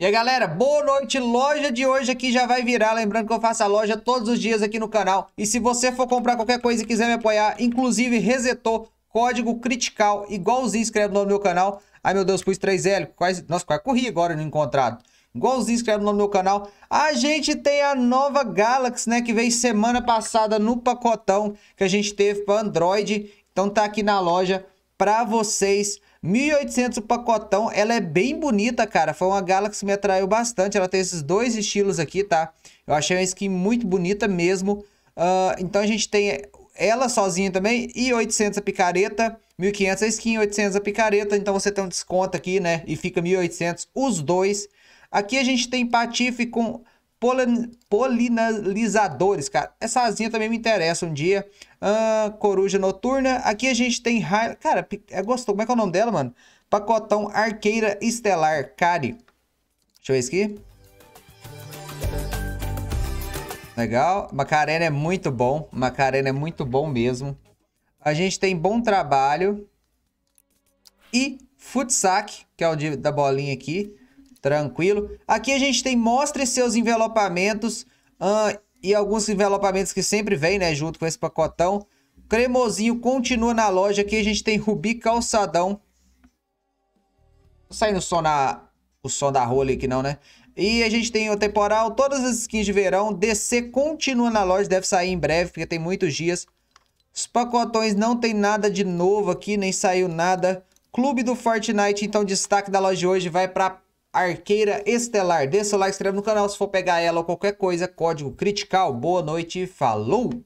E aí, galera, boa noite. Loja de hoje aqui já vai virar. Lembrando que eu faço a loja todos os dias aqui no canal. E se você for comprar qualquer coisa e quiser me apoiar, inclusive resetou, código critical, igualzinho escreve o no nome do meu canal. Ai, meu Deus, pus 3L. Quase, nossa, quase corri agora no encontrado. Igualzinho inscreve no meu canal. A gente tem a nova Galaxy, né? Que veio semana passada no pacotão que a gente teve para Android. Então tá aqui na loja para vocês. 1.800 o pacotão, ela é bem bonita, cara. Foi uma Galaxy que me atraiu bastante. Ela tem esses dois estilos aqui, tá? Eu achei uma skin muito bonita mesmo. Uh, então a gente tem ela sozinha também e 800 a picareta. 1.500 a skin, 800 a picareta. Então você tem um desconto aqui, né? E fica 1.800 os dois. Aqui a gente tem patife com polinizadores, cara. Essa asinha também me interessa um dia. Ah, coruja noturna. Aqui a gente tem... Cara, é gostoso. Como é que é o nome dela, mano? Pacotão Arqueira Estelar Cari. Deixa eu ver isso aqui. Legal. Macarena é muito bom. Macarena é muito bom mesmo. A gente tem Bom Trabalho. E Futsac, que é o de, da bolinha aqui. Tranquilo. Aqui a gente tem mostre seus envelopamentos uh, e alguns envelopamentos que sempre vem, né? Junto com esse pacotão. Cremosinho continua na loja. Aqui a gente tem Rubi Calçadão. saindo som na, o som da rola aqui não, né? E a gente tem o temporal, todas as skins de verão. DC continua na loja, deve sair em breve, porque tem muitos dias. Os pacotões não tem nada de novo aqui, nem saiu nada. Clube do Fortnite, então destaque da loja de hoje vai para Arqueira Estelar. Deixa o like, se inscreve no canal se for pegar ela ou qualquer coisa. Código Critical. Boa noite, falou!